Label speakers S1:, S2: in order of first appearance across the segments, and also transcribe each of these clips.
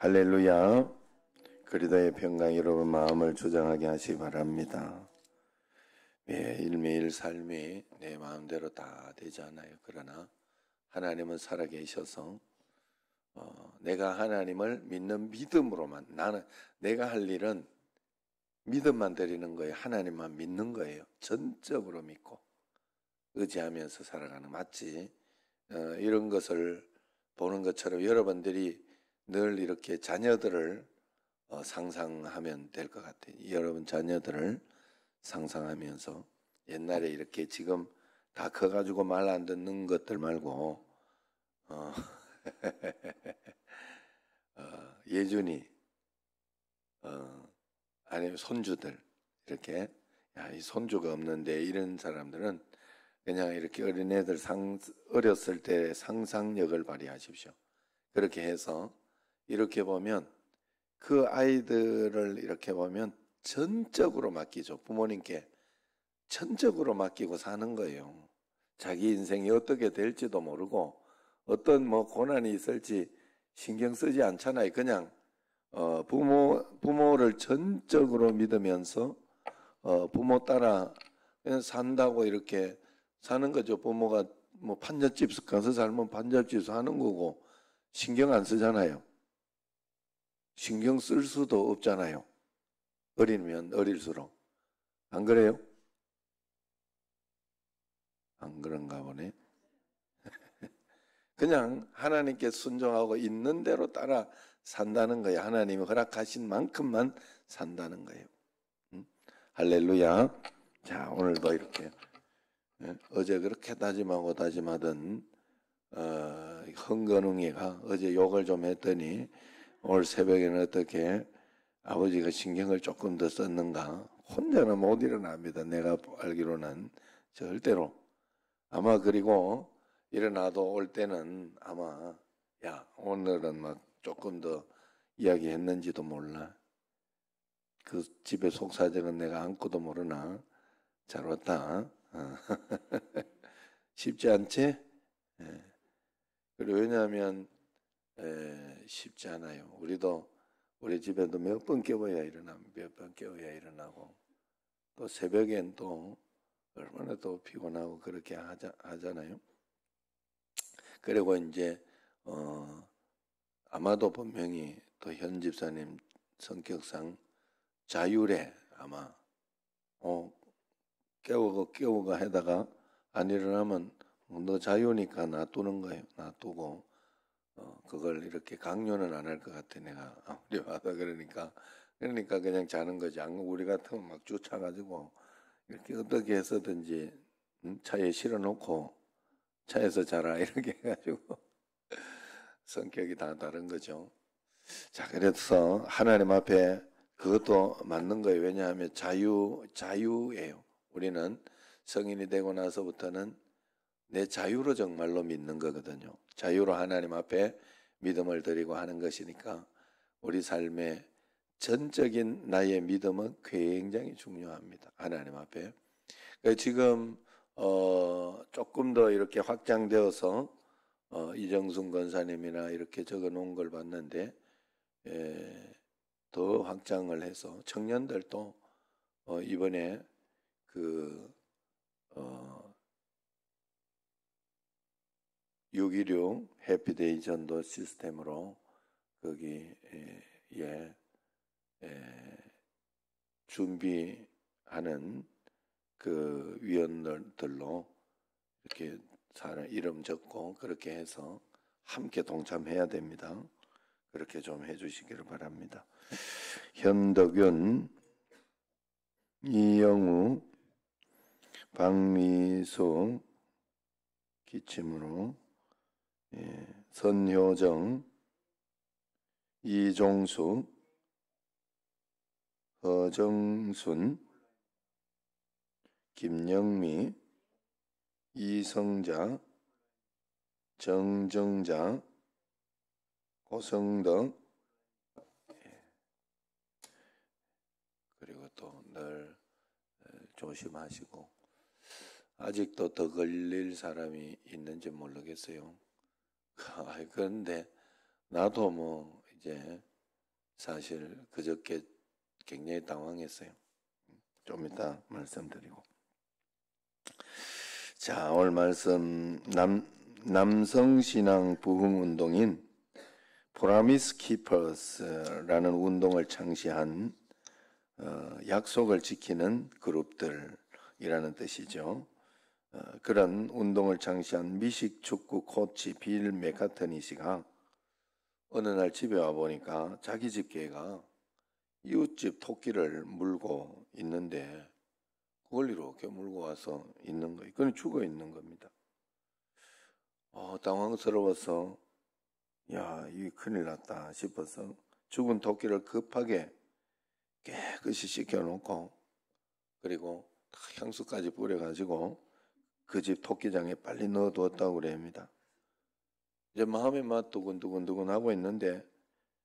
S1: 할렐루야. 그리도의 평강 여러분 마음을 조정하게 하시기 바랍니다. 매일매일 삶이 내 마음대로 다 되지 않아요. 그러나 하나님은 살아계셔서 어, 내가 하나님을 믿는 믿음으로만 나는 내가 할 일은 믿음만 드리는 거예요. 하나님만 믿는 거예요. 전적으로 믿고 의지하면서 살아가는 맞지? 어, 이런 것을 보는 것처럼 여러분들이 늘 이렇게 자녀들을 어, 상상하면 될 것 같아요. 여러분 자녀들을 상상하면서 옛날에 이렇게 지금 다 커가지고 말 안 듣는 것들 말고 어, 어, 예준이 어, 아니면 손주들 이렇게 야, 이 손주가 없는데 이런 사람들은 그냥 이렇게 어린애들 상, 어렸을 때 상상력을 발휘하십시오. 그렇게 해서 이렇게 보면 그 아이들을 이렇게 보면 전적으로 맡기죠. 부모님께 전적으로 맡기고 사는 거예요. 자기 인생이 어떻게 될지도 모르고 어떤 뭐 고난이 있을지 신경 쓰지 않잖아요. 그냥 어 부모 부모를 전적으로 믿으면서 어 부모 따라 그냥 산다고 이렇게 사는 거죠. 부모가 뭐 판잣집 가서 살면 판잣집에서 하는 거고 신경 안 쓰잖아요. 신경 쓸 수도 없잖아요. 어리면 어릴수록. 안 그래요? 안 그런가 보네. 그냥 하나님께 순종하고 있는 대로 따라 산다는 거예요. 하나님이 허락하신 만큼만 산다는 거예요. 응? 음? 할렐루야. 자, 오늘도 뭐 이렇게 예? 어제 그렇게 다짐하고 다짐하던 어, 흥건웅이가 어제 욕을 좀 했더니 오늘 새벽에는 어떻게 아버지가 신경을 조금 더 썼는가? 혼자는 못 일어납니다. 내가 알기로는 절대로. 아마 그리고 일어나도 올 때는 아마 야 오늘은 막 조금 더 이야기했는지도 몰라. 그집에 속사정은 내가 안고도 모르나 잘 왔다. 어. 쉽지 않지? 예. 그리고 왜냐하면 에, 쉽지 않아요. 우리도 우리 집에도 몇 번 깨워야 일어나, 몇 번 깨워야 일어나고 또 새벽엔 또 얼마나 또 피곤하고 그렇게 하자, 하잖아요. 그리고 이제 어, 아마도 분명히 또 현 집사님 성격상 자율에 아마 어, 깨우고 깨우고 하다가 안 일어나면 뭐 너 자유니까 놔두는 거예요. 놔두고 어, 그걸 이렇게 강요는 안 할 것 같아 내가 아무리 어, 와도 그러니까 그러니까 그냥 자는 거지 안 우리 같으면 막 쫓아가지고 이렇게 어떻게 해서든지 음, 차에 실어놓고 차에서 자라 이렇게 해가지고 성격이 다 다른 거죠. 자 그래서 하나님 앞에 그것도 맞는 거예요. 왜냐하면 자유 자유예요. 우리는 성인이 되고 나서부터는 내 자유로 정말로 믿는 거거든요. 자유로 하나님 앞에 믿음을 드리고 하는 것이니까 우리 삶의 전적인 나의 믿음은 굉장히 중요합니다. 하나님 앞에. 그러니까 지금 어 조금 더 이렇게 확장되어서 어 이정순 권사님이나 이렇게 적어 놓은 걸 봤는데 예, 더 확장을 해서 청년들도 어 이번에 그 어, 6.16 해피데이 전도 시스템으로 거기에 예, 준비하는 그 위원들로 이렇게 사람 이름 적고 그렇게 해서 함께 동참해야 됩니다. 그렇게 좀 해주시기를 바랍니다. 현덕윤, 이영우, 박미소 기침으로 예, 선효정, 이종수, 허정순, 김영미, 이성자, 정정자, 고성덕, 그리고 또 늘 조심하시고, 아직도 더 걸릴 사람이 있는지 모르겠어요. 그런데 나도 뭐 이제 사실 그저께 굉장히 당황했어요. 좀 이따 말씀드리고. 자, 오늘 말씀 남 남성 신앙 부흥 운동인 프라미스 키퍼스라는 운동을 창시한 어, 약속을 지키는 그룹들이라는 뜻이죠. 어, 그런 운동을 창시한 미식 축구 코치 빌 맥카터니 씨가 어느 날 집에 와 보니까 자기 집 개가 이웃집 토끼를 물고 있는데 그걸 이렇게 물고 와서 있는 거예요. 그건 죽어 있는 겁니다. 어, 당황스러워서 야, 이 큰일 났다 싶어서 죽은 토끼를 급하게 깨끗이 씻겨놓고 그리고 향수까지 뿌려가지고 그집 토끼장에 빨리 넣어두었다고 그럽니다 이제 마음이 맛 두근두근두근 하고 있는데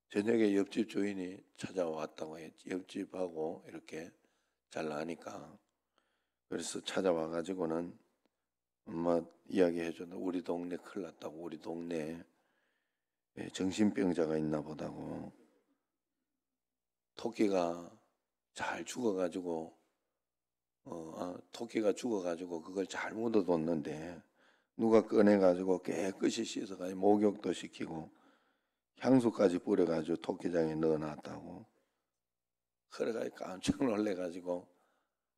S1: 저녁에 옆집 주인이 찾아왔다고 했지. 옆집하고 이렇게 잘 나니까. 그래서 찾아와가지고는 엄마 이야기해 줬는 우리 동네 큰일 났다고 우리 동네에 예, 정신병자가 있나 보다고 토끼가 잘 죽어가지고 어, 아, 토끼가 죽어가지고 그걸 잘 묻어뒀는데 누가 꺼내가지고 깨끗이 씻어가지고 목욕도 시키고 향수까지 뿌려가지고 토끼장에 넣어놨다고. 그래가지고 깜짝 놀래가지고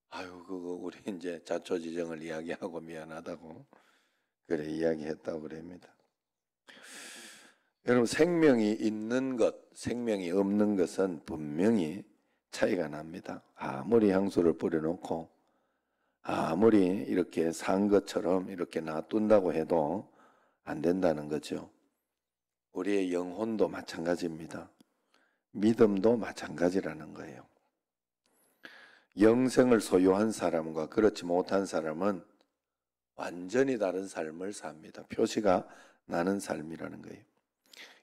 S1: 아유 그거 우리 이제 자초지정을 이야기하고 미안하다고 그래 이야기했다고 그럽니다. 여러분 생명이 있는 것, 생명이 없는 것은 분명히 차이가 납니다. 아무리 향수를 뿌려놓고 아무리 이렇게 산 것처럼 이렇게 놔둔다고 해도 안 된다는 거죠. 우리의 영혼도 마찬가지입니다. 믿음도 마찬가지라는 거예요. 영생을 소유한 사람과 그렇지 못한 사람은 완전히 다른 삶을 삽니다. 표시가 나는 삶이라는 거예요.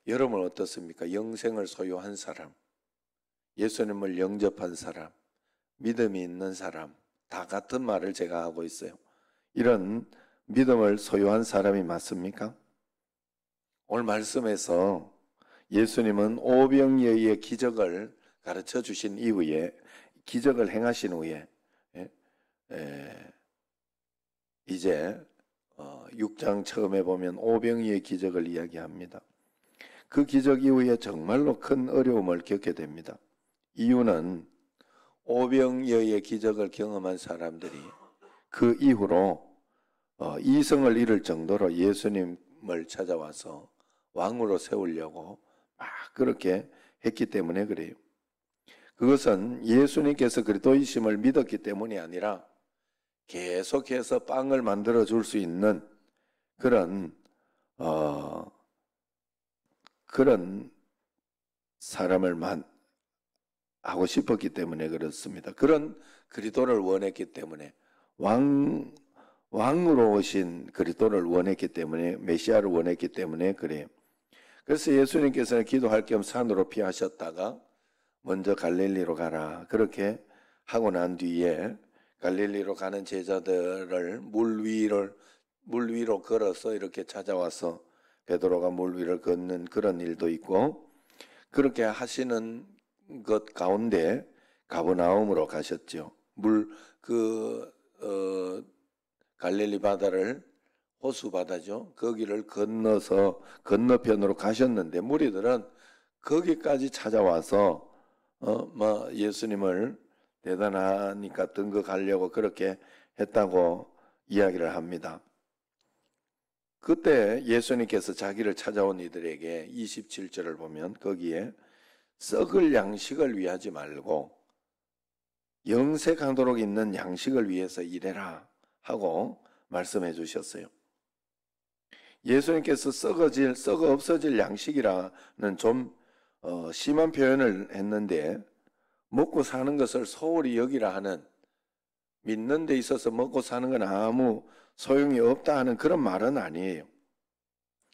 S1: 여러분 어떻습니까? 영생을 소유한 사람, 예수님을 영접한 사람, 믿음이 있는 사람, 다 같은 말을 제가 하고 있어요. 이런 믿음을 소유한 사람이 맞습니까? 오늘 말씀에서 예수님은 오병여의 기적을 가르쳐 주신 이후에 기적을 행하신 후에 예, 예, 이제 6장 어, 처음에 보면 오병이의 기적을 이야기합니다. 그 기적 이후에 정말로 큰 어려움을 겪게 됩니다. 이유는 오병여의 기적을 경험한 사람들이 그 이후로 어, 이성을 잃을 정도로 예수님을 찾아와서 왕으로 세우려고 막 그렇게 했기 때문에 그래요. 그것은 예수님께서 그리스도이심을 믿었기 때문이 아니라 계속해서 빵을 만들어 줄 수 있는 그런 어, 그런 사람을 만 하고 싶었기 때문에 그렇습니다. 그런 그리도를 원했기 때문에 왕 왕으로 오신 그리스도를 원했기 때문에 메시아를 원했기 때문에 그래요. 그래서 예수님께서는 기도할 겸 산으로 피하셨다가 먼저 갈릴리로 가라 그렇게 하고 난 뒤에 갈릴리로 가는 제자들을 물 위를 물 위로 걸어서 이렇게 찾아와서 베드로가 물 위를 걷는 그런 일도 있고 그렇게 하시는 것 가운데 가버나움으로 가셨죠. 물, 그, 어, 갈릴리 바다를 호수 바다죠. 거기를 건너서 건너편으로 가셨는데 무리들은 거기까지 찾아와서 어, 뭐 예수님을 대단하니까 등극하려고 그렇게 했다고 이야기를 합니다. 그때 예수님께서 자기를 찾아온 이들에게 27절을 보면 거기에 썩을 양식을 위하지 말고 영색하도록 있는 양식을 위해서 일해라 하고 말씀해 주셨어요. 예수님께서 썩어질, 썩어 없어질 양식이라는 좀 어, 심한 표현을 했는데 먹고 사는 것을 소홀히 여기라 하는 믿는 데 있어서 먹고 사는 건 아무 소용이 없다 하는 그런 말은 아니에요.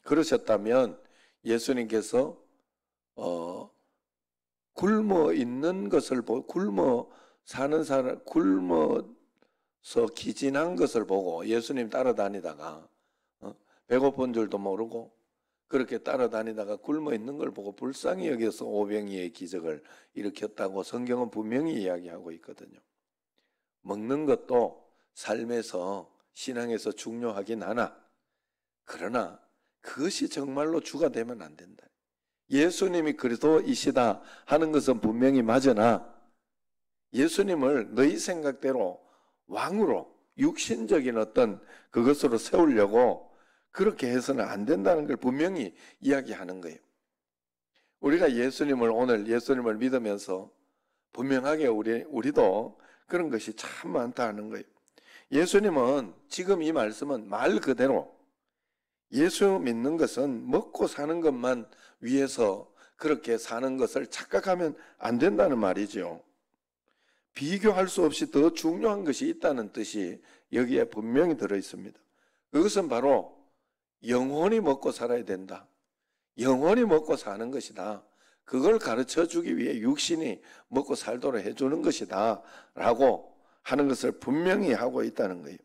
S1: 그러셨다면 예수님께서 어, 굶어 있는 것을 보, 굶어 사는 사람, 굶어서 기진한 것을 보고 예수님 따라다니다가 어? 배고픈 줄도 모르고 그렇게 따라다니다가 굶어 있는 걸 보고 불쌍히 여기서 오병이의 기적을 일으켰다고 성경은 분명히 이야기하고 있거든요. 먹는 것도 삶에서 신앙에서 중요하긴 하나 그러나 그것이 정말로 주가 되면 안 된다. 예수님이 그리스도이시다 하는 것은 분명히 맞으나 예수님을 너희 생각대로 왕으로 육신적인 어떤 그것으로 세우려고 그렇게 해서는 안 된다는 걸 분명히 이야기하는 거예요. 우리가 예수님을 오늘 예수님을 믿으면서 분명하게 우리 우리도 그런 것이 참 많다 하는 거예요. 예수님은 지금 이 말씀은 말 그대로 예수 믿는 것은 먹고 사는 것만 위해서 그렇게 사는 것을 착각하면 안 된다는 말이죠. 비교할 수 없이 더 중요한 것이 있다는 뜻이 여기에 분명히 들어 있습니다. 그것은 바로 영혼이 먹고 살아야 된다. 영혼이 먹고 사는 것이다. 그걸 가르쳐 주기 위해 육신이 먹고 살도록 해주는 것이다. 라고 하는 것을 분명히 하고 있다는 거예요.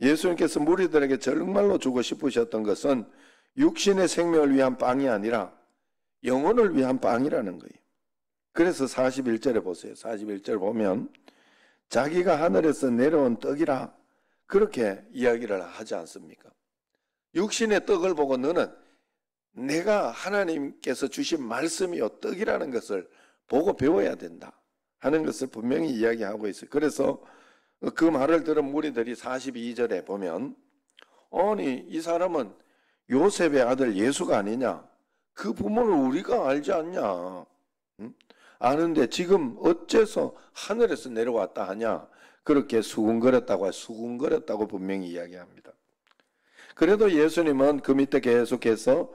S1: 예수님께서 무리들에게 정말로 주고 싶으셨던 것은 육신의 생명을 위한 빵이 아니라 영혼을 위한 빵이라는 거예요. 그래서 41절에 보세요. 41절 보면 자기가 하늘에서 내려온 떡이라 그렇게 이야기를 하지 않습니까? 육신의 떡을 보고 너는 내가 하나님께서 주신 말씀이요 떡이라는 것을 보고 배워야 된다 하는 것을 분명히 이야기하고 있어요. 그래서 그 말을 들은 무리들이 42절에 보면 아니 이 사람은 요셉의 아들 예수가 아니냐? 그 부모를 우리가 알지 않냐? 아는데 지금 어째서 하늘에서 내려왔다 하냐? 그렇게 수군거렸다고 수군거렸다고 분명히 이야기합니다. 그래도 예수님은 그 밑에 계속해서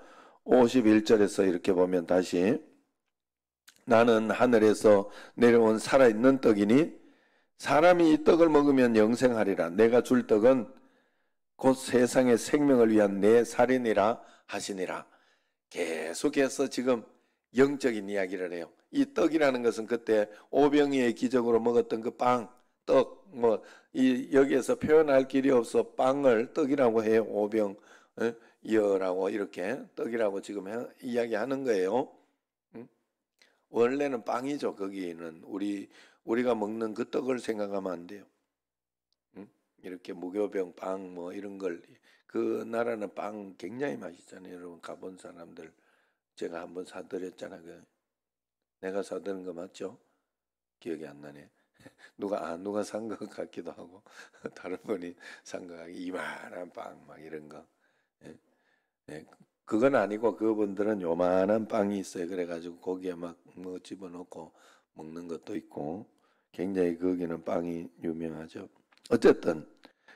S1: 51절에서 이렇게 보면 다시 나는 하늘에서 내려온 살아있는 떡이니 사람이 이 떡을 먹으면 영생하리라. 내가 줄 떡은 곧 세상의 생명을 위한 내 살인이라 하시니라. 계속해서 지금 영적인 이야기를 해요. 이 떡이라는 것은 그때 오병이의 기적으로 먹었던 그 빵, 떡, 뭐, 이, 여기에서 표현할 길이 없어 빵을 떡이라고 해요. 오병, 어? 이어라고 이렇게 떡이라고 지금 해, 이야기하는 거예요. 응? 원래는 빵이죠. 거기는 우리 우리가 먹는 그 떡을 생각하면 안 돼요. 응? 이렇게 무교병, 빵, 뭐 이런 걸, 그 나라는 빵 굉장히 맛있잖아요. 여러분, 가본 사람들. 제가 한번 사드렸잖아. 그 내가 사드는거 맞죠? 기억이 안 나네. 누가, 아, 누가 산 것 같기도 하고, 다른 분이 산 것 같고, 이만한 빵, 막 이런 거. 예? 예. 그건 아니고, 그분들은 요만한 빵이 있어요. 그래가지고, 거기에 막, 뭐 집어넣고, 먹는 것도 있고, 굉장히 거기는 빵이 유명하죠. 어쨌든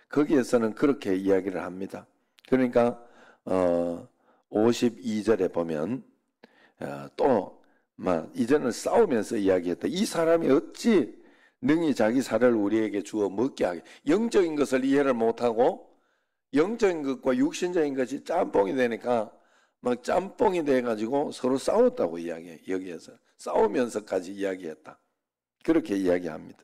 S1: 거기에서는 그렇게 이야기를 합니다. 그러니까 어 52절에 보면 어, 또막 이전을 싸우면서 이야기했다. 이 사람이 어찌 능히 자기 살을 우리에게 주어 먹게 하게 영적인 것을 이해를 못하고 영적인 것과 육신적인 것이 짬뽕이 되니까 막 짬뽕이 돼가지고 서로 싸웠다고 이야기해 여기에서 싸우면서까지 이야기했다. 그렇게 이야기합니다.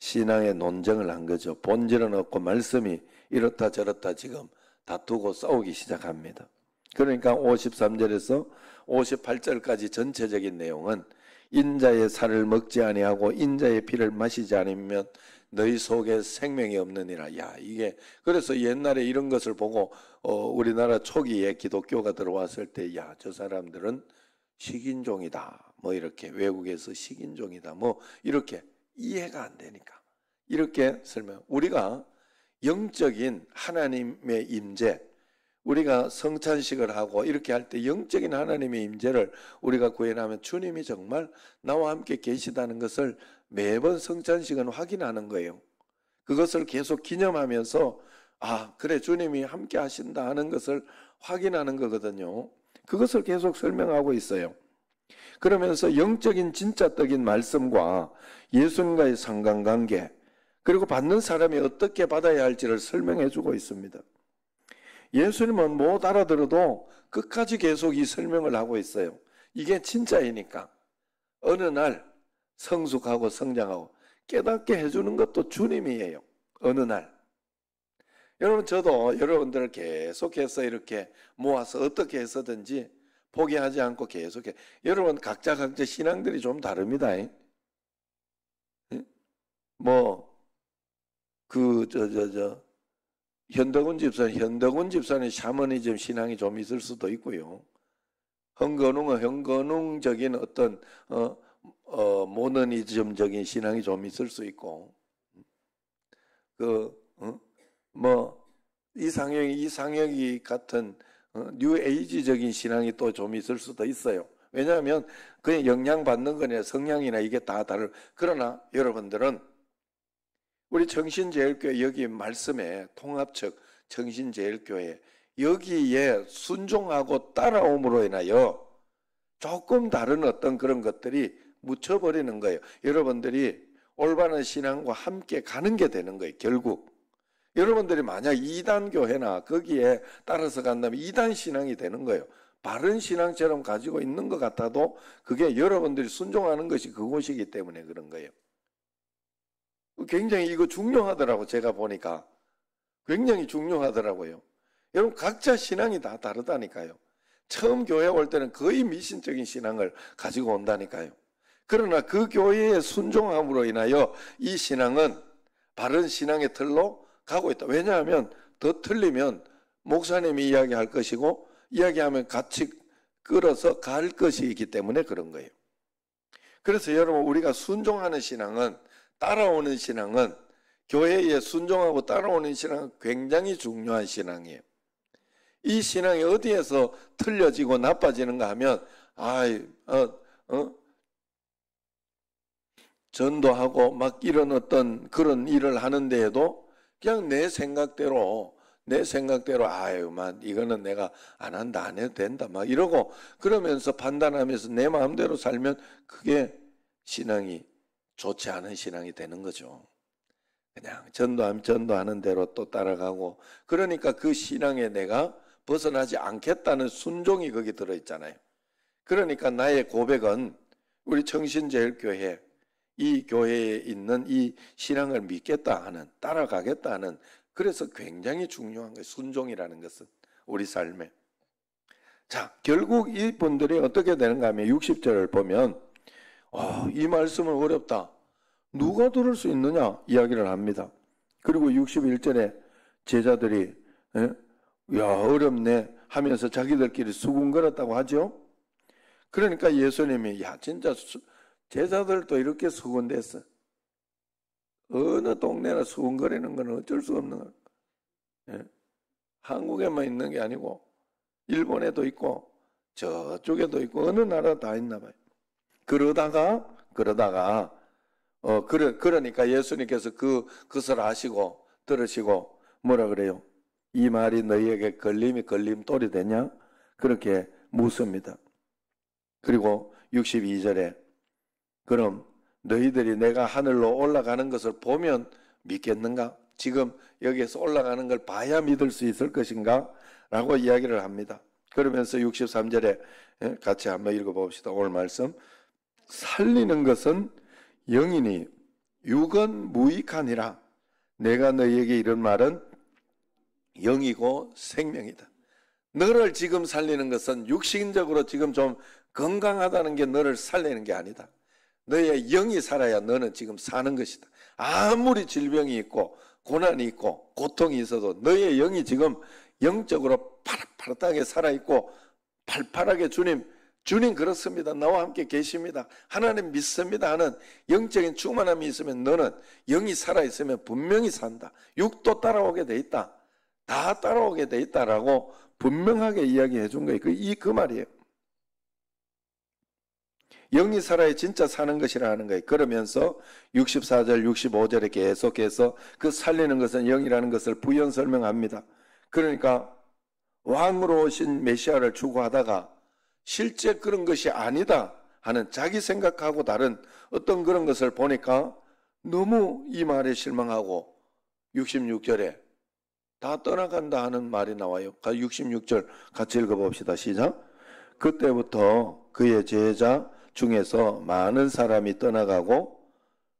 S1: 신앙의 논쟁을 한 거죠. 본질은 없고 말씀이 이렇다 저렇다 지금 다투고 싸우기 시작합니다. 그러니까 53절에서 58절까지 전체적인 내용은 인자의 살을 먹지 아니하고 인자의 피를 마시지 않으면 너희 속에 생명이 없느니라. 야, 이게 그래서 옛날에 이런 것을 보고 어, 우리나라 초기에 기독교가 들어왔을 때, 야, 저 사람들은 식인종이다. 뭐 이렇게 외국에서 식인종이다. 뭐 이렇게 이해가 안 되니까 이렇게 설명. 우리가 영적인 하나님의 임재 우리가 성찬식을 하고 이렇게 할 때 영적인 하나님의 임재를 우리가 구해나면 주님이 정말 나와 함께 계시다는 것을 매번 성찬식은 확인하는 거예요. 그것을 계속 기념하면서 아, 그래 주님이 함께 하신다 하는 것을 확인하는 거거든요. 그것을 계속 설명하고 있어요. 그러면서 영적인 진짜 떡인 말씀과 예수님과의 상관관계, 그리고 받는 사람이 어떻게 받아야 할지를 설명해 주고 있습니다. 예수님은 못 알아들어도 끝까지 계속 이 설명을 하고 있어요. 이게 진짜이니까. 어느 날 성숙하고 성장하고 깨닫게 해주는 것도 주님이에요. 어느 날. 여러분, 저도 여러분들을 계속해서 이렇게 모아서 어떻게 해서든지 포기하지 않고 계속해. 여러분 각자 각자 신앙들이 좀 다릅니다. 예? 뭐그 저 저 저 현덕운 집사 현덕운 집사는 샤머니즘 신앙이 좀 있을 수도 있고요. 헌건웅은헌건웅적인 어떤 어, 어 모너니즘적인 신앙이 좀 있을 수 있고 그뭐 어? 이상형이이상형이 같은 어, 뉴에이지적인 신앙이 또 좀 있을 수도 있어요. 왜냐하면 그냥 영향 받는 거냐 성향이나 이게 다 다를. 그러나 여러분들은 우리 정신제일교회 여기 말씀에 통합적 정신제일교회 여기에 순종하고 따라옴으로 인하여 조금 다른 어떤 그런 것들이 묻혀버리는 거예요. 여러분들이 올바른 신앙과 함께 가는 게 되는 거예요. 결국 여러분들이 만약 이단 교회나 거기에 따라서 간다면 이단 신앙이 되는 거예요. 바른 신앙처럼 가지고 있는 것 같아도 그게 여러분들이 순종하는 것이 그곳이기 때문에 그런 거예요. 굉장히 이거 중요하더라고 제가 보니까 굉장히 중요하더라고요. 여러분 각자 신앙이 다 다르다니까요. 처음 교회 올 때는 거의 미신적인 신앙을 가지고 온다니까요. 그러나 그 교회의 순종함으로 인하여 이 신앙은 바른 신앙의 틀로 가고 있다. 왜냐하면 더 틀리면 목사님이 이야기할 것이고 이야기하면 같이 끌어서 갈 것이기 때문에 그런 거예요. 그래서 여러분 우리가 순종하는 신앙은 따라오는 신앙은 교회에 순종하고 따라오는 신앙은 굉장히 중요한 신앙이에요. 이 신앙이 어디에서 틀려지고 나빠지는가 하면 아이 어, 어? 전도하고 막 이런 어떤 그런 일을 하는데에도 그냥 내 생각대로 내 생각대로 아유 만 이거는 내가 안 한다 안 해도 된다 막 이러고 그러면서 판단하면서 내 마음대로 살면 그게 신앙이 좋지 않은 신앙이 되는 거죠. 그냥 전도하면 전도하는 대로 또 따라가고 그러니까 그 신앙에 내가 벗어나지 않겠다는 순종이 거기 들어 있잖아요. 그러니까 나의 고백은 우리 청신제일교회 이 교회에 있는 이 신앙을 믿겠다 하는, 따라가겠다 하는, 그래서 굉장히 중요한 것이 순종이라는 것은 우리 삶에. 자, 결국 이분들이 어떻게 되는가 하면 60절을 보면, 어, 이 말씀은 어렵다. 누가 들을 수 있느냐? 이야기를 합니다. 그리고 61절에 제자들이, 예? 야, 어렵네. 하면서 자기들끼리 수군거렸다고 하죠. 그러니까 예수님이, 야, 진짜 수, 제자들도 이렇게 수군댔어 어느 동네나 수군거리는 건 어쩔 수 없는 거 예. 한국에만 있는 게 아니고 일본에도 있고 저쪽에도 있고 어느 나라 다 있나 봐요. 그러다가 그러다가 어 그러 그러니까 예수님께서 그 그것을 아시고 들으시고 뭐라 그래요? 이 말이 너희에게 걸림이 걸림돌이 되냐? 그렇게 묻습니다. 그리고 62절에 그럼 너희들이 내가 하늘로 올라가는 것을 보면 믿겠는가? 지금 여기에서 올라가는 걸 봐야 믿을 수 있을 것인가? 라고 이야기를 합니다. 그러면서 63절에 예, 같이 한번 읽어봅시다. 오늘 말씀. 살리는 것은 영이니 육은 무익하니라. 내가 너희에게 이런 말은 영이고 생명이다. 너를 지금 살리는 것은 육신적으로 지금 좀 건강하다는 게 너를 살리는 게 아니다. 너의 영이 살아야 너는 지금 사는 것이다. 아무리 질병이 있고 고난이 있고 고통이 있어도 너의 영이 지금 영적으로 파릇파릇하게 살아있고 팔팔하게 주님, 주님 그렇습니다. 나와 함께 계십니다. 하나님 믿습니다 하는 영적인 충만함이 있으면 너는 영이 살아있으면 분명히 산다. 육도 따라오게 돼 있다. 다 따라오게 돼 있다라고 분명하게 이야기해 준 거예요. 그, 이, 그 말이에요. 영이 살아야 진짜 사는 것이라 하는 거예요. 그러면서 64절, 65절에 계속해서 그 살리는 것은 영이라는 것을 부연 설명합니다. 그러니까 왕으로 오신 메시아를 추구하다가 실제 그런 것이 아니다 하는 자기 생각하고 다른 어떤 그런 것을 보니까 너무 이 말에 실망하고 66절에 다 떠나간다 하는 말이 나와요. 66절 같이 읽어봅시다. 시작. 그때부터 그의 제자 중에서 많은 사람이 떠나가고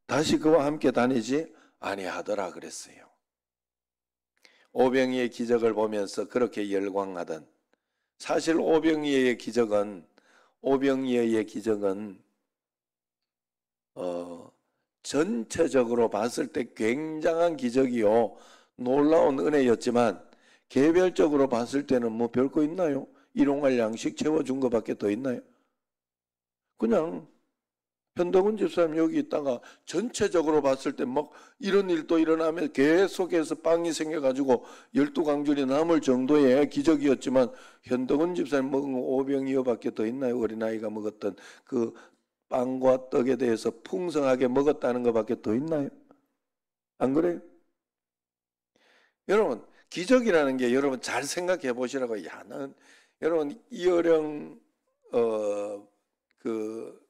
S1: 다시 그와 함께 다니지 아니하더라 그랬어요. 오병이의 기적을 보면서 그렇게 열광하던 사실 오병이의 기적은 오병이의 기적은 어, 전체적으로 봤을 때 굉장한 기적이요 놀라운 은혜였지만 개별적으로 봤을 때는 뭐 별거 있나요? 일용할 양식 채워준 것밖에 더 있나요? 그냥 현덕은 집사님 여기 있다가 전체적으로 봤을 때 막 이런 일도 일어나면 계속해서 빵이 생겨가지고 열두 강줄이 남을 정도의 기적이었지만 현덕은 집사님 먹은 오병 이어밖에 더 있나요? 어린아이가 먹었던 그 빵과 떡에 대해서 풍성하게 먹었다는 것밖에 더 있나요? 안 그래요? 여러분 기적이라는 게 여러분 잘 생각해 보시라고 야는 여러분 이어령 어그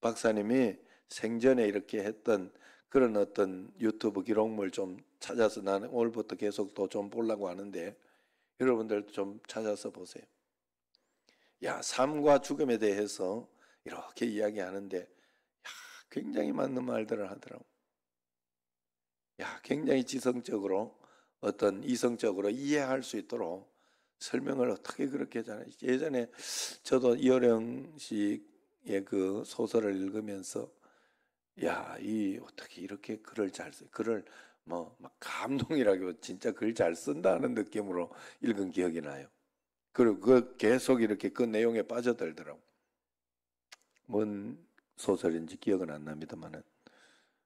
S1: 박사님이 생전에 이렇게 했던 그런 어떤 유튜브 기록물 좀 찾아서 나는 오늘부터 계속 또 좀 보려고 하는데 여러분들도 좀 찾아서 보세요. 야, 삶과 죽음에 대해서 이렇게 이야기하는데 야, 굉장히 맞는 말들을 하더라고. 야, 굉장히 지성적으로 어떤 이성적으로 이해할 수 있도록 설명을 어떻게 그렇게 잘하지? 예전에 저도 이어령 씨 예, 그 소설을 읽으면서 야, 이 어떻게 이렇게 글을 잘 써. 글을 뭐 막 감동이라고 진짜 글 잘 쓴다는 느낌으로 읽은 기억이 나요. 그리고 그 계속 이렇게 그 내용에 빠져들더라고. 뭔 소설인지 기억은 안 납니다만은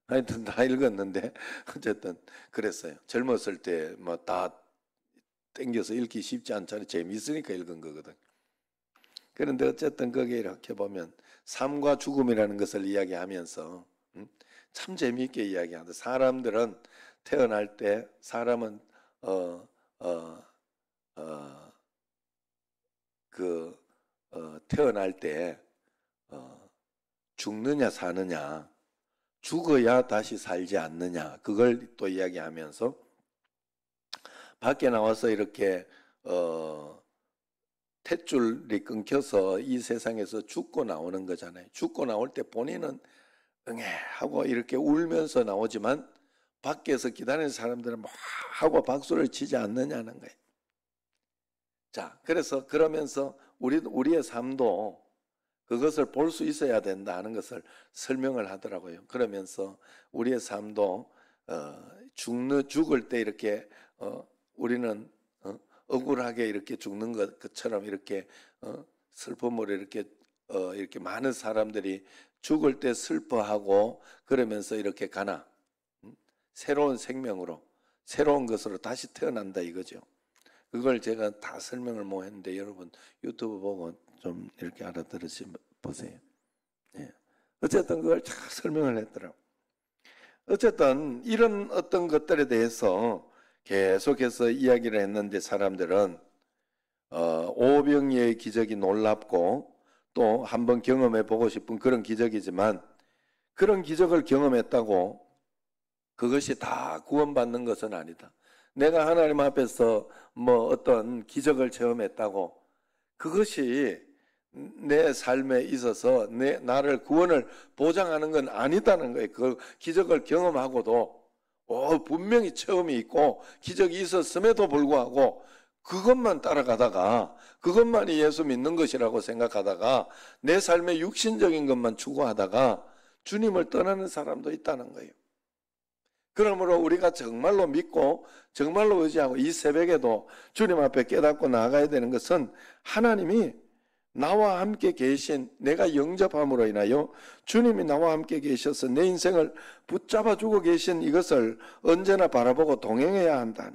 S1: 하여튼 다 읽었는데 어쨌든 그랬어요. 젊었을 때 뭐 다 땡겨서 읽기 쉽지 않잖아요. 재미있으니까 읽은 거거든. 그런데 어쨌든 거기에 이렇게 보면 삶과 죽음이라는 것을 이야기하면서 음? 참 재미있게 이야기하는 사람들은 태어날 때 사람은 어어어그 어, 태어날 때 어, 죽느냐 사느냐 죽어야 다시 살지 않느냐 그걸 또 이야기하면서 밖에 나와서 이렇게 어, 탯줄이 끊겨서 이 세상에서 죽고 나오는 거잖아요. 죽고 나올 때 본인은 응애 하고 이렇게 울면서 나오지만 밖에서 기다리는 사람들은 막 하고 박수를 치지 않느냐는 거예요. 자, 그래서 그러면서 우리 우리의 삶도 그것을 볼 수 있어야 된다는 것을 설명을 하더라고요. 그러면서 우리의 삶도 어, 죽는 죽을 때 이렇게 어, 우리는 억울하게 이렇게 죽는 것처럼 이렇게 어, 슬픔으로 이렇게 어, 이렇게 많은 사람들이 죽을 때 슬퍼하고 그러면서 이렇게 가나 음? 새로운 생명으로 새로운 것으로 다시 태어난다 이거죠. 그걸 제가 다 설명을 못 했는데 여러분 유튜브 보고 좀 이렇게 알아들으시 보세요. 예. 어쨌든 그걸 잘 설명을 했더라고. 어쨌든 이런 어떤 것들에 대해서 계속해서 이야기를 했는데 사람들은 어, 오병이의 기적이 놀랍고 또 한번 경험해 보고 싶은 그런 기적이지만 그런 기적을 경험했다고 그것이 다 구원받는 것은 아니다. 내가 하나님 앞에서 뭐 어떤 기적을 체험했다고 그것이 내 삶에 있어서 내 나를 구원을 보장하는 건 아니다는 거예요. 그 기적을 경험하고도 어, 분명히 체험이 있고 기적이 있었음에도 불구하고 그것만 따라가다가 그것만이 예수 믿는 것이라고 생각하다가 내 삶의 육신적인 것만 추구하다가 주님을 떠나는 사람도 있다는 거예요. 그러므로 우리가 정말로 믿고 정말로 의지하고 이 새벽에도 주님 앞에 깨닫고 나아가야 되는 것은 하나님이 나와 함께 계신 내가 영접함으로 인하여 주님이 나와 함께 계셔서 내 인생을 붙잡아 주고 계신 이것을 언제나 바라보고 동행해야 한다는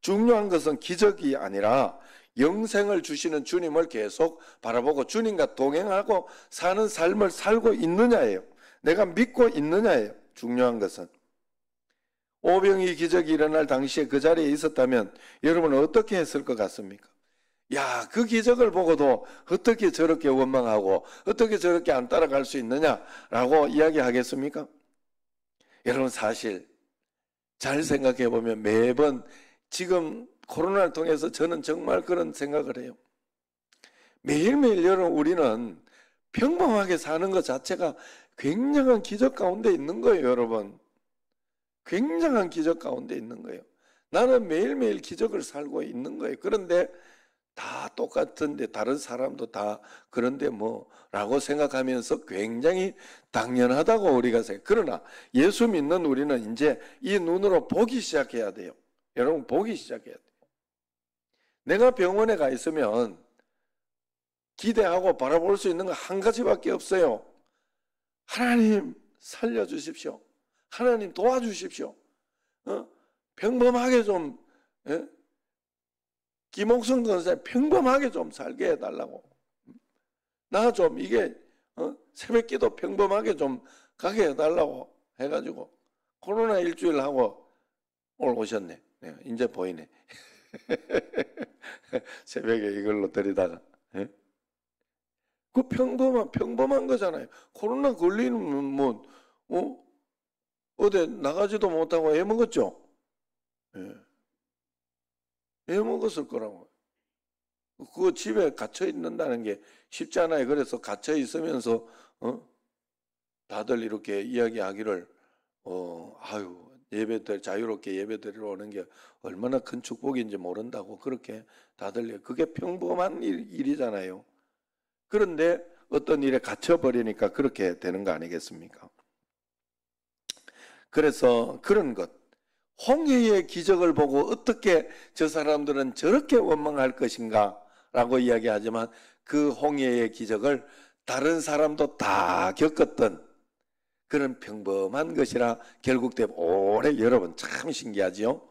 S1: 중요한 것은 기적이 아니라 영생을 주시는 주님을 계속 바라보고 주님과 동행하고 사는 삶을 살고 있느냐예요. 내가 믿고 있느냐예요. 중요한 것은. 오병이 기적이 일어날 당시에 그 자리에 있었다면 여러분은 어떻게 했을 것 같습니까? 야, 그 기적을 보고도 어떻게 저렇게 원망하고 어떻게 저렇게 안 따라갈 수 있느냐라고 이야기하겠습니까? 여러분 사실 잘 생각해 보면 매번 지금 코로나를 통해서 저는 정말 그런 생각을 해요. 매일매일 여러분 우리는 평범하게 사는 것 자체가 굉장한 기적 가운데 있는 거예요, 여러분. 굉장한 기적 가운데 있는 거예요. 나는 매일매일 기적을 살고 있는 거예요. 그런데 다 똑같은데 다른 사람도 다 그런데 뭐라고 생각하면서 굉장히 당연하다고 우리가 생각. 그러나 예수 믿는 우리는 이제 이 눈으로 보기 시작해야 돼요. 여러분 보기 시작해야 돼요. 내가 병원에 가 있으면 기대하고 바라볼 수 있는 거 한 가지밖에 없어요. 하나님 살려 주십시오. 하나님 도와주십시오. 어? 평범하게 좀 예? 김옥성 권사님 평범하게 좀 살게 해달라고. 나 좀 이게 어? 새벽기도 평범하게 좀 가게 해달라고 해가지고 코로나 일주일 하고 오늘 오셨네. 네, 이제 보이네. 새벽에 이걸로 때리다가. 네? 예? 그 평범한 평범한 거잖아요. 코로나 걸리는뭐 어? 어디 나가지도 못하고 애 먹었죠. 네. 예. 왜먹었을 거라고. 그 집에 갇혀 있는다는 게 쉽지 않아요. 그래서 갇혀 있으면서 어? 다들 이렇게 이야기하기를 어 아유 예배들 자유롭게 예배드리러 오는 게 얼마나 큰 축복인지 모른다고 그렇게 다들 그게 평범한 일, 일이잖아요. 그런데 어떤 일에 갇혀 버리니까 그렇게 되는 거 아니겠습니까? 그래서 그런 것 홍해의 기적을 보고 어떻게 저 사람들은 저렇게 원망할 것인가 라고 이야기하지만 그 홍해의 기적을 다른 사람도 다 겪었던 그런 평범한 것이라 결국돼 오래 여러분 참 신기하지요?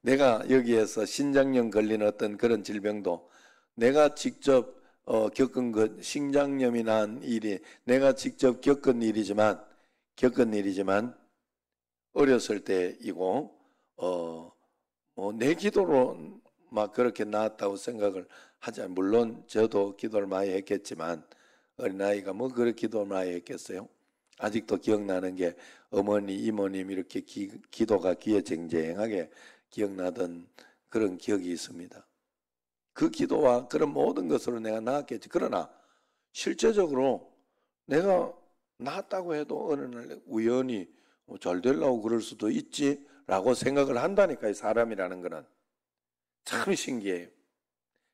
S1: 내가 여기에서 신장염 걸린 어떤 그런 질병도 내가 직접 어, 겪은 것, 신장염이 난 일이 내가 직접 겪은 일이지만 겪은 일이지만 어렸을 때이고 어뭐내 기도로 막 그렇게 나왔다고 생각을 하자 물론 저도 기도를 많이 했겠지만 어린아이가 뭐 그렇게 기도 많이 했겠어요? 아직도 기억나는 게 어머니, 이모님 이렇게 기, 기도가 귀에 쟁쟁하게 기억나던 그런 기억이 있습니다. 그 기도와 그런 모든 것으로 내가 나왔겠지 그러나 실제적으로 내가 나왔다고 해도 어느 날 우연히 뭐잘 되려고 그럴 수도 있지라고 생각을 한다니까요. 사람이라는 거는 참 신기해요.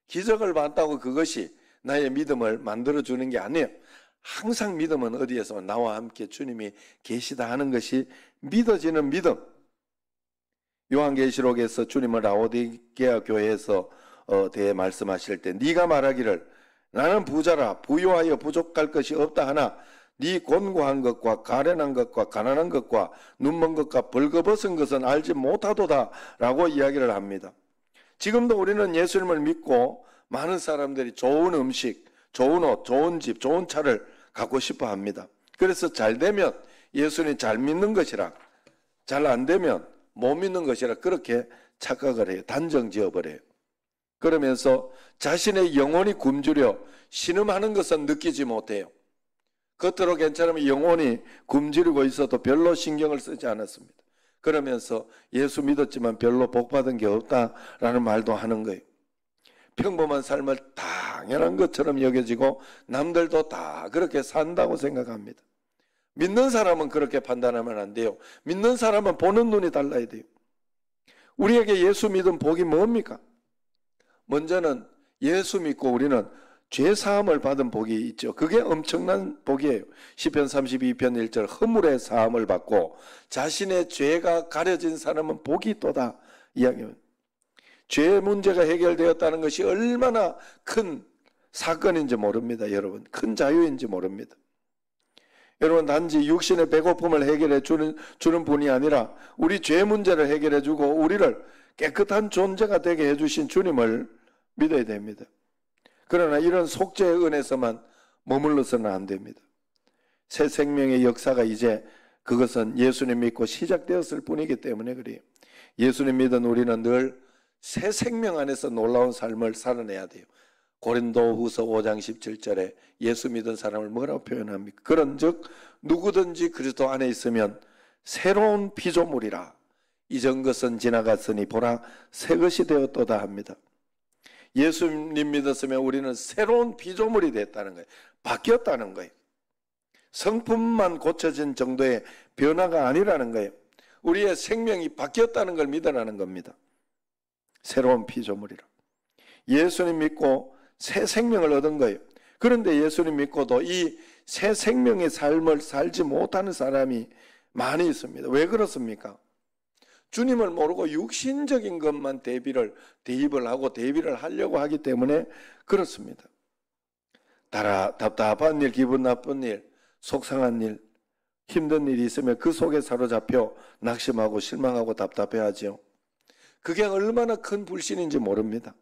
S1: 기적을 봤다고 그것이 나의 믿음을 만들어 주는 게 아니에요. 항상 믿음은 어디에서 나와 함께 주님이 계시다 하는 것이 믿어지는 믿음. 요한계시록에서 주님을 라오디게아 교회에서 어, 대해 말씀하실 때 네가 말하기를 나는 부자라 부유하여 부족할 것이 없다 하나 네 곤고한 것과 가련한 것과 가난한 것과 눈먼 것과 벌거벗은 것은 알지 못하도다라고 이야기를 합니다. 지금도 우리는 예수님을 믿고 많은 사람들이 좋은 음식, 좋은 옷, 좋은 집, 좋은 차를 갖고 싶어 합니다. 그래서 잘 되면 예수님 잘 믿는 것이라 잘 안 되면 못 믿는 것이라 그렇게 착각을 해요. 단정 지어버려요. 그러면서 자신의 영혼이 굶주려 신음하는 것은 느끼지 못해요. 겉으로 괜찮으면 영혼이 굶주리고 있어도 별로 신경을 쓰지 않았습니다. 그러면서 예수 믿었지만 별로 복받은 게 없다라는 말도 하는 거예요. 평범한 삶을 당연한 것처럼 여겨지고 남들도 다 그렇게 산다고 생각합니다. 믿는 사람은 그렇게 판단하면 안 돼요. 믿는 사람은 보는 눈이 달라야 돼요. 우리에게 예수 믿은 복이 뭡니까? 먼저는 예수 믿고 우리는 죄 사함을 받은 복이 있죠. 그게 엄청난 복이에요. 시편 32편 1절 허물의 사함을 받고 자신의 죄가 가려진 사람은 복이 또다 이야기합니다. 죄 문제가 해결되었다는 것이 얼마나 큰 사건인지 모릅니다, 여러분. 큰 자유인지 모릅니다. 여러분, 단지 육신의 배고픔을 해결해 주는, 주는 분이 아니라 우리 죄 문제를 해결해 주고 우리를 깨끗한 존재가 되게 해주신 주님을 믿어야 됩니다. 그러나 이런 속죄의 은에서만 머물러서는 안 됩니다. 새 생명의 역사가 이제 그것은 예수님 믿고 시작되었을 뿐이기 때문에 그래요. 예수님 믿은 우리는 늘 새 생명 안에서 놀라운 삶을 살아내야 돼요. 고린도 후서 5장 17절에 예수 믿은 사람을 뭐라고 표현합니까? 그런 즉, 누구든지 그리스도 안에 있으면 새로운 피조물이라. 이전 것은 지나갔으니 보라 새 것이 되었다 합니다. 예수님 믿었으면 우리는 새로운 피조물이 됐다는 거예요. 바뀌었다는 거예요. 성품만 고쳐진 정도의 변화가 아니라는 거예요. 우리의 생명이 바뀌었다는 걸 믿으라는 겁니다. 새로운 피조물이라. 예수님 믿고 새 생명을 얻은 거예요. 그런데 예수님 믿고도 이 새 생명의 삶을 살지 못하는 사람이 많이 있습니다. 왜 그렇습니까? 주님을 모르고 육신적인 것만 대비를 대입을 하고 대비를 하려고 하기 때문에 그렇습니다. 따라 답답한 일, 기분 나쁜 일, 속상한 일, 힘든 일이 있으면 그 속에 사로잡혀 낙심하고 실망하고 답답해하지요. 그게 얼마나 큰 불신인지 모릅니다.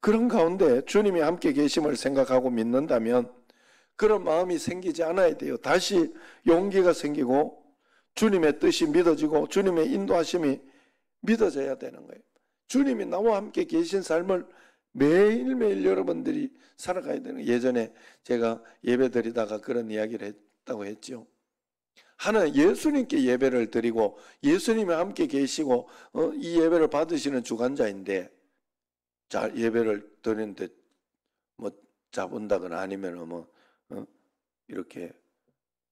S1: 그런 가운데 주님이 함께 계심을 생각하고 믿는다면 그런 마음이 생기지 않아야 돼요. 다시 용기가 생기고 주님의 뜻이 믿어지고 주님의 인도하심이 믿어져야 되는 거예요. 주님이 나와 함께 계신 삶을 매일매일 여러분들이 살아가야 되는 거예요. 예전에 제가 예배 드리다가 그런 이야기를 했다고 했죠. 하나 예수님께 예배를 드리고 예수님이 함께 계시고 어, 이 예배를 받으시는 주관자인데 자 예배를 드리는데 뭐 잡은다거나 아니면 뭐 어, 이렇게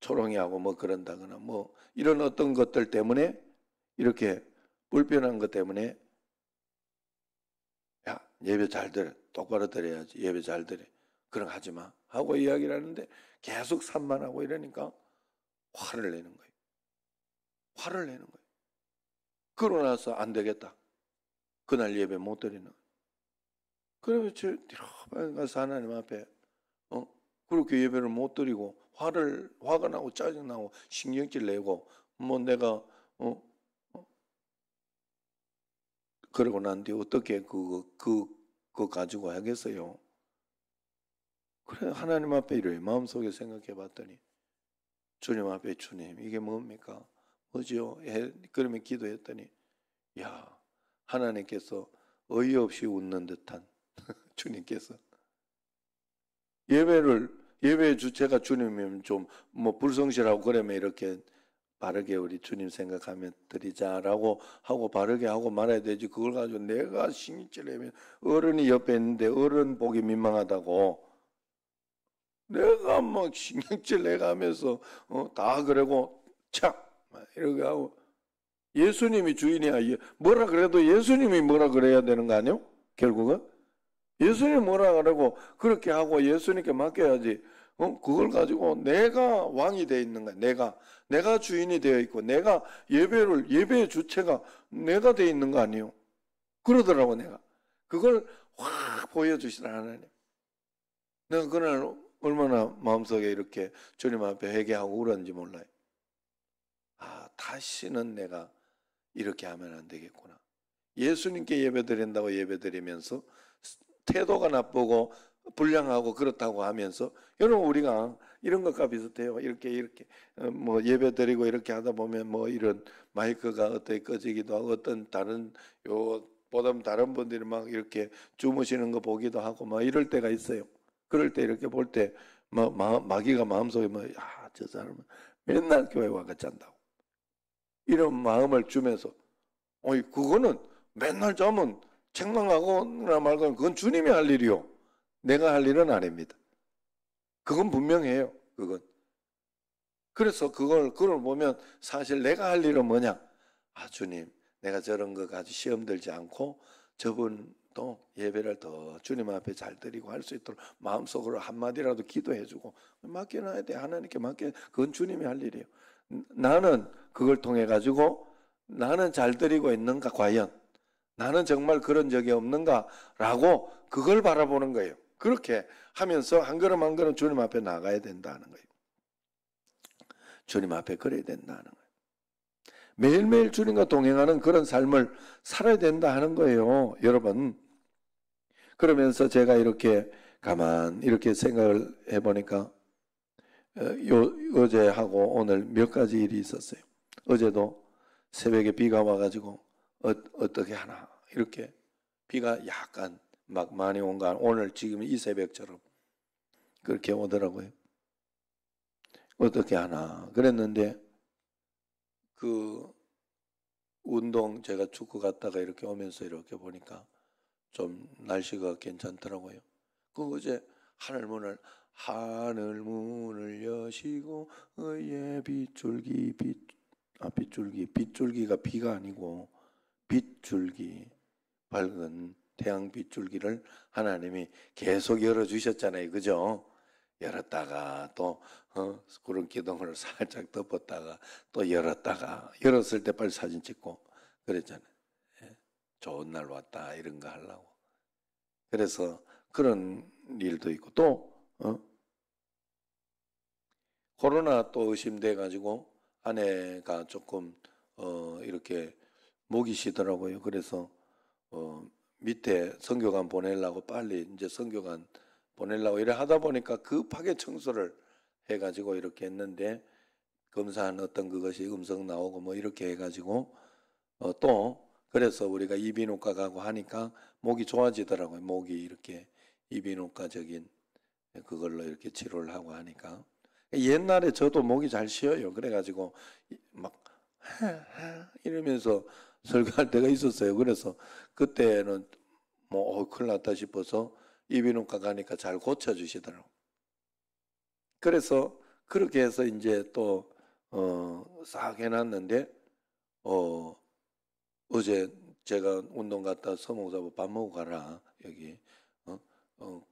S1: 초롱이하고 뭐 그런다거나 뭐 이런 어떤 것들 때문에 이렇게 불편한 것 때문에 야 예배 잘 들어 똑바로 들어야지 예배 잘 들어 그런 하지 마 하고 이야기를 하는데 계속 산만하고 이러니까 화를 내는 거예요. 화를 내는 거예요. 그러고 나서 안 되겠다. 그날 예배 못 드리는. 그러면 저 뒤로 가서 그 하나님 앞에 어 그렇게 예배를 못 드리고 화를 화가 나고 짜증 나고 신경질 내고 뭐 내가 어, 어 그러고 난 뒤 어떻게 그거 그, 그 거 가지고 하겠어요? 그래 하나님 앞에 이래 마음속에 생각해 봤더니 주님 앞에 주님 이게 뭡니까? 뭐지요? 그러면 기도했더니 야 하나님께서 어이없이 웃는 듯한 주님께서 예배를 예배 의 주체가 주님이면 좀 뭐 불성실하고 그러면 이렇게 바르게 우리 주님 생각하면 드리자라고 하고 바르게 하고 말아야 되지. 그걸 가지고 내가 신이치려면 어른이 옆에 있는데 어른 보기 민망하다고 내가 막 뭐 신경질 내가면서 어, 다 그러고 착 이렇게 하고 예수님이 주인이야. 예, 뭐라 그래도 예수님이 뭐라 그래야 되는 거 아니요? 결국은 예수님 뭐라 그러고 그렇게 하고 예수님께 맡겨야지. 어? 그걸 가지고 내가 왕이 되어 있는 거야. 내가 내가 주인이 되어 있고 내가 예배를 예배의 주체가 내가 되어 있는 거 아니요? 그러더라고 내가. 그걸 확 보여주신 하나님. 내가 그날 얼마나 마음속에 이렇게 주님 앞에 회개하고 울었는지 몰라요. 아, 다시는 내가 이렇게 하면 안 되겠구나. 예수님께 예배드린다고 예배드리면서 태도가 나쁘고 불량하고 그렇다고 하면서 여러분 우리가 이런 것과 비슷해요. 이렇게 이렇게 어, 뭐 예배 드리고 이렇게 하다 보면 뭐 이런 마이크가 어떻게 꺼지기도 하고 어떤 다른 요 보다 다른 분들이 막 이렇게 주무시는 거 보기도 하고 막 이럴 때가 있어요. 그럴 때 이렇게 볼때 마귀가 마음속에 뭐야저 사람은 맨날 교회 와가 잔다고 이런 마음을 주면서 어이 그거는 맨날 자면 책망하거나 말거나 그건 주님이 할 일이요. 내가 할 일은 아닙니다. 그건 분명해요. 그건. 그래서 그걸 그걸 보면 사실 내가 할 일은 뭐냐? 아 주님, 내가 저런 거 가지고 시험 들지 않고 저분도 예배를 더 주님 앞에 잘 드리고 할 수 있도록 마음속으로 한마디라도 기도해주고 맡겨놔야 돼 하나님께 맡겨 그건 주님이 할 일이에요. 나는 그걸 통해 가지고 나는 잘 드리고 있는가 과연 나는 정말 그런 적이 없는가라고 그걸 바라보는 거예요. 그렇게 하면서 한 걸음 한 걸음 주님 앞에 나가야 된다는 거예요. 주님 앞에 그래야 된다는 거예요. 매일매일 주님과 동행하는 그런 삶을 살아야 된다 하는 거예요. 여러분. 그러면서 제가 이렇게 가만 이렇게 생각을 해보니까 어, 요, 어제하고 오늘 몇 가지 일이 있었어요. 어제도 새벽에 비가 와가지고 어, 떻게 하나 이렇게 비가 약간 막 많이 온가 오늘 지금 이 새벽처럼 그렇게 오더라고요. 어떻게 하나 그랬는데 그 운동 제가 축구 갔다가 이렇게 오면서 이렇게 보니까 좀 날씨가 괜찮더라고요. 그 어제 하늘 문을 하늘 문을 여시고 의의 빗줄기 빗 아, 빗줄기 빗줄기가 비가 아니고 빛줄기 밝은 태양 빛줄기를 하나님이 계속 열어 주셨잖아요. 그죠? 열었다가 또 어, 구름 기둥을 살짝 덮었다가 또 열었다가 열었을 때 빨리 사진 찍고 그랬잖아요. 예? 좋은 날 왔다 이런 거 하려고. 그래서 그런 일도 있고 또 어? 코로나 또 의심돼 가지고 아내가 조금 어 이렇게 목이시더라고요. 그래서 어 밑에 선교관 보내려고 빨리 이제 선교관 보내려고 이래 하다 보니까 급하게 청소를 해가지고 이렇게 했는데 검사한 어떤 그것이 음성 나오고 뭐 이렇게 해가지고 어또 그래서 우리가 이비인후과 가고 하니까 목이 좋아지더라고요. 목이 이렇게 이비인후과적인 그걸로 이렇게 치료를 하고 하니까 옛날에 저도 목이 잘 쉬어요. 그래가지고 막 이러면서 설교할 때가 있었어요. 그래서 그때는 뭐, 어, 큰일 났다 싶어서 이비인후과 가니까 잘 고쳐주시더라고. 그래서 그렇게 해서 이제 또, 어, 싹 해놨는데, 어, 어제 제가 운동 갔다 서몽사고밥 먹고 가라, 여기. 어, 어,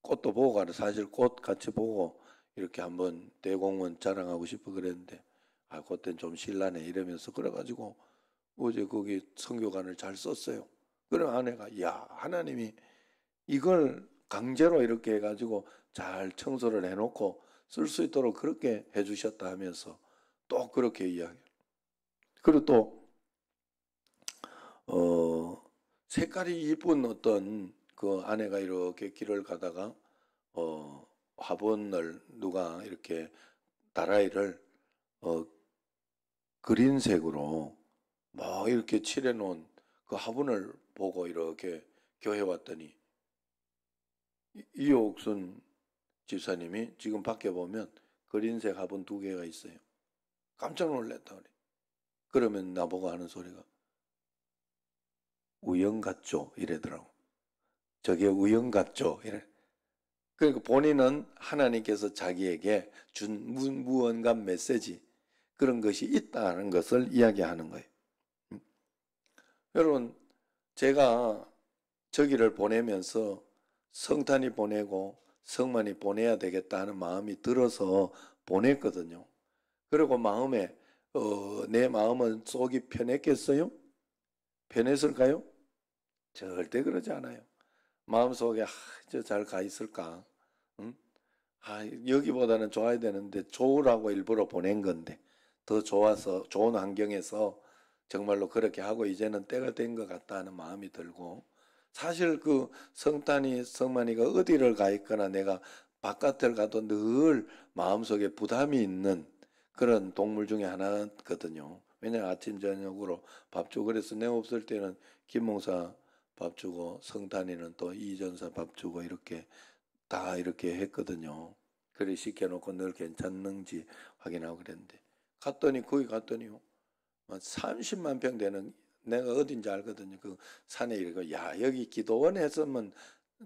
S1: 꽃도 보고 가라. 사실 꽃 같이 보고 이렇게 한번 대공원 자랑하고 싶어 그랬는데, 아, 그땐 좀신라네 이러면서 그래가지고 어제 거기 성교관을 잘 썼어요. 그럼 아내가 야 하나님이 이걸 강제로 이렇게 해가지고 잘 청소를 해놓고 쓸 수 있도록 그렇게 해주셨다 하면서 또 그렇게 이야기를. 그리고 또, 어, 색깔이 이쁜 어떤 그 아내가 이렇게 길을 가다가, 어, 화분을 누가 이렇게 나라이를, 어, 그린색으로 뭐 이렇게 칠해 놓은 그 화분을 보고 이렇게 교회 왔더니 이옥순 집사님이 지금 밖에 보면 그린색 화분 두 개가 있어요. 깜짝 놀랐다 그래. 그러면 나보고 하는 소리가 우연 같죠 이래더라고. 저게 우연 같죠 이래. 그러니까 본인은 하나님께서 자기에게 준 무언가 메시지 그런 것이 있다는 것을 이야기하는 거예요. 여러분, 제가 저기를 보내면서 성탄이 보내고 성만이 보내야 되겠다 는 마음이 들어서 보냈거든요. 그리고 마음에 어, 내 마음은 속이 편했겠어요? 편했을까요? 절대 그러지 않아요. 마음속에 아, 저잘 가 있을까? 응? 아, 여기보다는 좋아야 되는데 좋으라고 일부러 보낸 건데 더 좋아서 좋은 환경에서 정말로 그렇게 하고 이제는 때가 된 것 같다 는 마음이 들고 사실 그 성탄이 성만이가 어디를 가 있거나 내가 바깥을 가도 늘 마음속에 부담이 있는 그런 동물 중에 하나거든요. 왜냐면 아침 저녁으로 밥 주고 그래서 내 없을 때는 김몽사 밥 주고 성탄이는 또 이전사 밥 주고 이렇게 다 이렇게 했거든요. 그래 시켜놓고 늘 괜찮는지 확인하고 그랬는데 갔더니 거기 갔더니요. 30만 뭐 평 되는 내가 어딘지 알거든요. 그 산에 이르고 그, 야 여기 기도원 했으면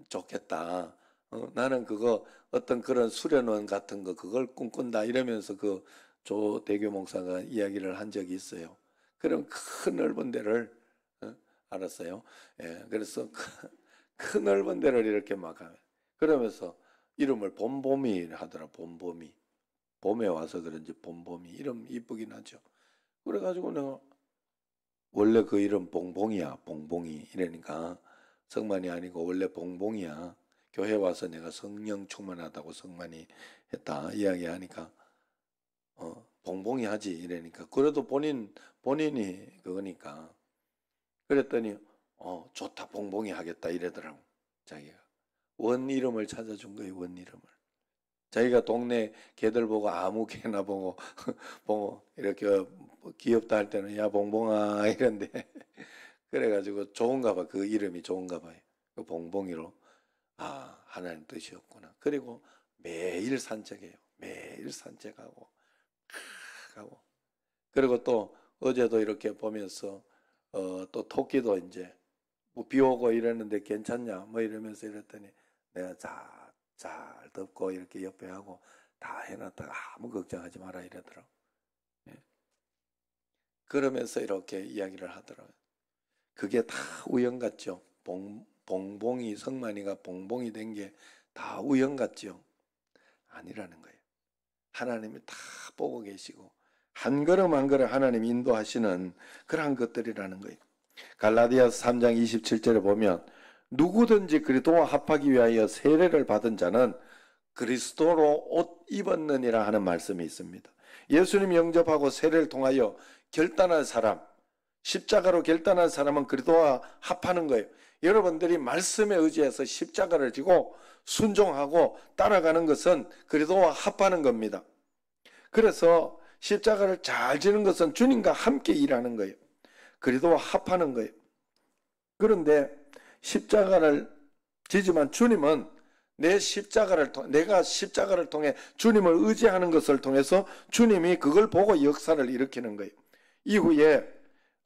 S1: 좋겠다. 어, 나는 그거 어떤 그런 수련원 같은 거 그걸 꿈꾼다 이러면서 그 조 대교 목사가 이야기를 한 적이 있어요. 그런 큰 넓은 데를 어, 알았어요. 예, 그래서 큰 넓은 데를 이렇게 막 하면 그러면서 이름을 봄봄이 하더라. 봄봄이 봄에 와서 그런지 봄봄이 이름 이쁘긴 하죠. 그래가지고 내가 원래 그 이름 봉봉이야, 봉봉이 이러니까 성만이 아니고 원래 봉봉이야. 교회 와서 내가 성령 충만하다고 성만이 했다 이야기하니까 어 봉봉이 하지 이러니까 그래도 본인 본인이 그거니까 그랬더니 어 좋다 봉봉이 하겠다 이러더라고 자기가 원 이름을 찾아준 거예요 원 이름을 자기가 동네 개들 보고 아무 개나 보고 보고 이렇게 뭐 귀엽다 할 때는 야 봉봉아 이런데 그래가지고 좋은가 봐. 그 이름이 좋은가 봐요. 그 봉봉이로 아 하나님 뜻이었구나. 그리고 매일 산책해요. 매일 산책하고 하고 그리고 또 어제도 이렇게 보면서 어, 또 토끼도 이제 뭐비 오고 이랬는데 괜찮냐 뭐 이러면서 이랬더니 내가 잘, 잘 덮고 이렇게 옆에 하고 다 해놨다가 아무 걱정하지 마라 이러더라고. 그러면서 이렇게 이야기를 하더라고요. 그게 다 우연 같죠. 봉, 봉봉이 성만이가 봉봉이 된 게 다 우연 같죠. 아니라는 거예요. 하나님이 다 보고 계시고 한 걸음 한 걸음 하나님 인도하시는 그러 것들이라는 거예요. 갈라디아서 3장 27절에 보면 누구든지 그리도와 합하기 위하여 세례를 받은 자는 그리스도로 옷 입었느니라 하는 말씀이 있습니다. 예수님 영접하고 세례를 통하여 결단한 사람, 십자가로 결단한 사람은 그리스도와 합하는 거예요. 여러분들이 말씀에 의지해서 십자가를 지고 순종하고 따라가는 것은 그리도와 합하는 겁니다. 그래서 십자가를 잘 지는 것은 주님과 함께 일하는 거예요. 그리도와 합하는 거예요. 그런데 십자가를 지지만 주님은 내 십자가를 내가 십자가를 통해 주님을 의지하는 것을 통해서 주님이 그걸 보고 역사를 일으키는 거예요. 이후에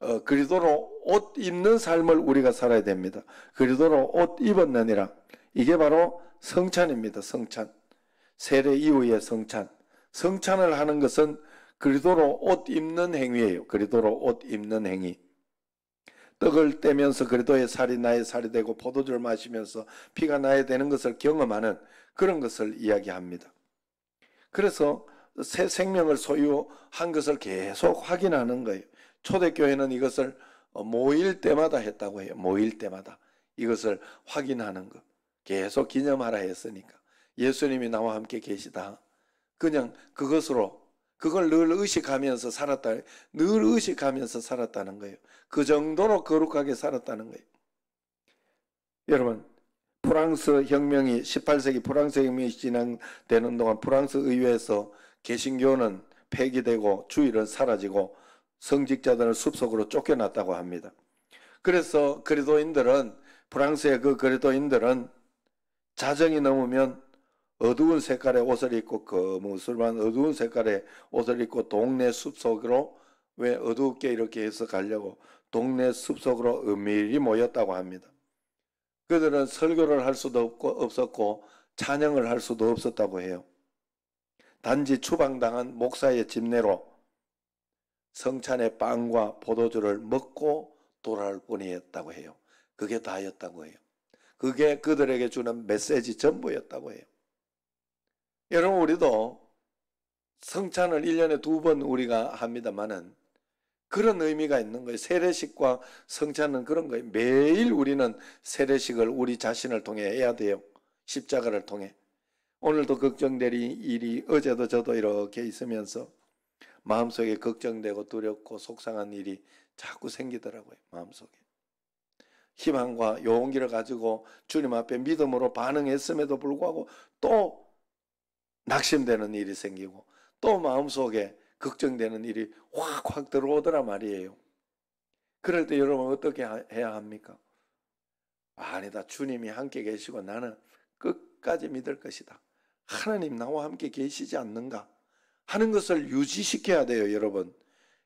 S1: 어, 그리스도로 옷 입는 삶을 우리가 살아야 됩니다. 그리도로옷 입었느니라. 이게 바로 성찬입니다. 성찬. 세례 이후의 성찬. 성찬을 하는 것은 그리도로옷 입는 행위예요. 그리도로옷 입는 행위. 떡을 떼면서 그리도의 살이 나의 살이 되고 포도주를 마시면서 피가 나의 되는 것을 경험하는 그런 것을 이야기합니다. 그래서 새 생명을 소유한 것을 계속 확인하는 거예요. 초대교회는 이것을 어, 모일 때마다 했다고 해요. 모일 때마다 이것을 확인하는 것. 계속 기념하라 했으니까. 예수님이 나와 함께 계시다. 그냥 그것으로 그걸 늘 의식하면서 살았다. 늘 의식하면서 살았다는 거예요. 그 정도로 거룩하게 살았다는 거예요. 여러분, 프랑스 혁명이 18세기 프랑스 혁명이 진행되는 동안 프랑스 의회에서 개신교는 폐기되고 주일은 사라지고 성직자들은 숲속으로 쫓겨났다고 합니다. 그래서 그리스도인들은 프랑스의 그 그리스도인들은 자정이 넘으면 어두운 색깔의 옷을 입고 그무술만 어두운 색깔의 옷을 입고 동네 숲속으로 왜 어둡게 이렇게 해서 가려고 동네 숲속으로 은밀히 모였다고 합니다. 그들은 설교를 할 수도 없고 없었고 찬양을 할 수도 없었다고 해요. 단지 추방당한 목사의 집례로 성찬의 빵과 포도주를 먹고 돌아올 뿐이었다고 해요. 그게 다였다고 해요. 그게 그들에게 주는 메시지 전부였다고 해요. 여러분 우리도 성찬을 1년에 두 번 우리가 합니다마는 그런 의미가 있는 거예요. 세례식과 성찬은 그런 거예요. 매일 우리는 세례식을 우리 자신을 통해 해야 돼요. 십자가를 통해. 오늘도 걱정될 일이 어제도 저도 이렇게 있으면서 마음속에 걱정되고 두렵고 속상한 일이 자꾸 생기더라고요. 마음속에. 희망과 용기를 가지고 주님 앞에 믿음으로 반응했음에도 불구하고 또 낙심되는 일이 생기고 또 마음속에 걱정되는 일이 확확 들어오더라 말이에요. 그럴 때 여러분 어떻게 해야 합니까? 아니다. 주님이 함께 계시고 나는 끝까지 믿을 것이다. 하나님 나와 함께 계시지 않는가 하는 것을 유지시켜야 돼요, 여러분.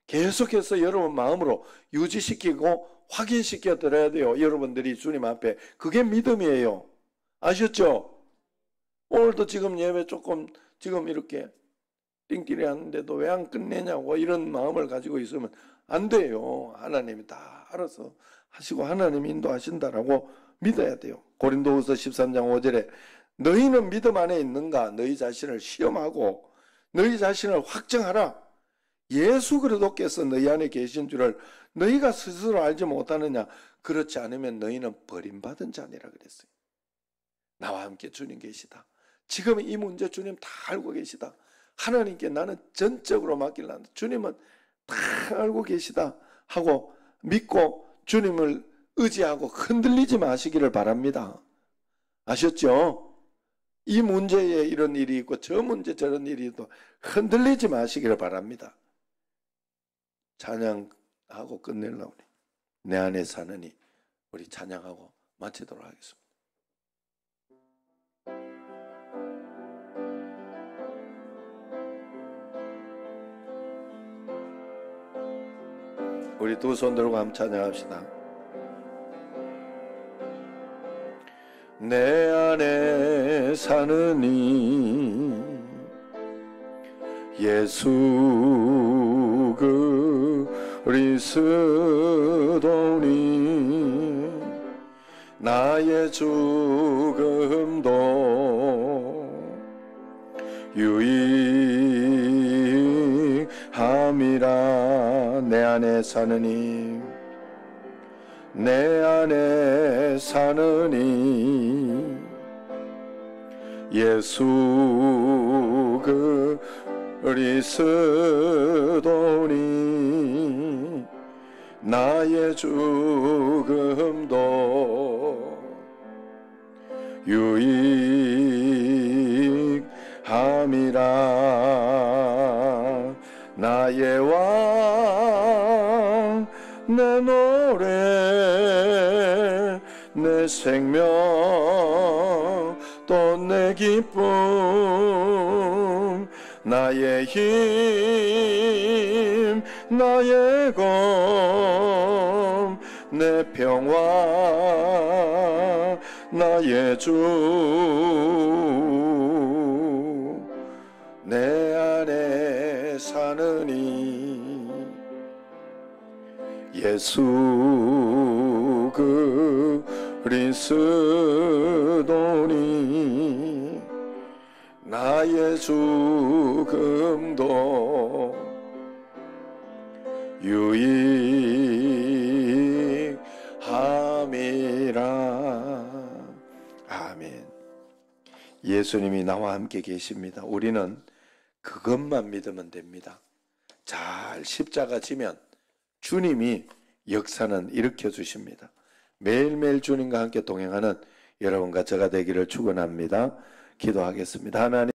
S1: 계속해서 여러분 마음으로 유지시키고 확인시켜 드려야 돼요. 여러분들이 주님 앞에. 그게 믿음이에요. 아셨죠? 오늘도 지금 예배 조금 지금 이렇게 띵끼리 하는데도 왜 안 끝내냐고 이런 마음을 가지고 있으면 안 돼요. 하나님이 다 알아서 하시고 하나님 인도하신다라고 믿어야 돼요. 고린도후서 13장 5절에 너희는 믿음 안에 있는가? 너희 자신을 시험하고 너희 자신을 확정하라. 예수 그리스도께서 너희 안에 계신 줄을 너희가 스스로 알지 못하느냐? 그렇지 않으면 너희는 버림받은 자니라 그랬어요. 나와 함께 주님 계시다. 지금 이 문제 주님 다 알고 계시다. 하나님께 나는 전적으로 맡길란다. 주님은 다 알고 계시다. 하고 믿고 주님을 의지하고 흔들리지 마시기를 바랍니다. 아셨죠? 이 문제에 이런 일이 있고 저 문제 저런 일이 있고 흔들리지 마시기를 바랍니다. 찬양하고 끝내려오내 안에 사느니 우리 찬양하고 마치도록 하겠습니다. 우리 두 손 들고 함 찬양합시다. 내 안에
S2: 사느니 예수 그리스도니 나의 죽음도 유익함이라 내 안에 사느니 내 안에 사느니 예수 그리스도니 나의 죽음도 유익함이라 나의 왕 생명 또 내 기쁨 나의 힘 나의 검내 평화 나의 주 내 안에 사는이 예수 그 그리스도니 나의 죽음도 유익함이라
S1: 아멘 예수님이 나와 함께 계십니다 우리는 그것만 믿으면 됩니다 잘 십자가 지면 주님이 역사는 일으켜 주십니다 매일매일 주님과 함께 동행하는 여러분과 제가 되기를 축원합니다. 기도하겠습니다. 하나님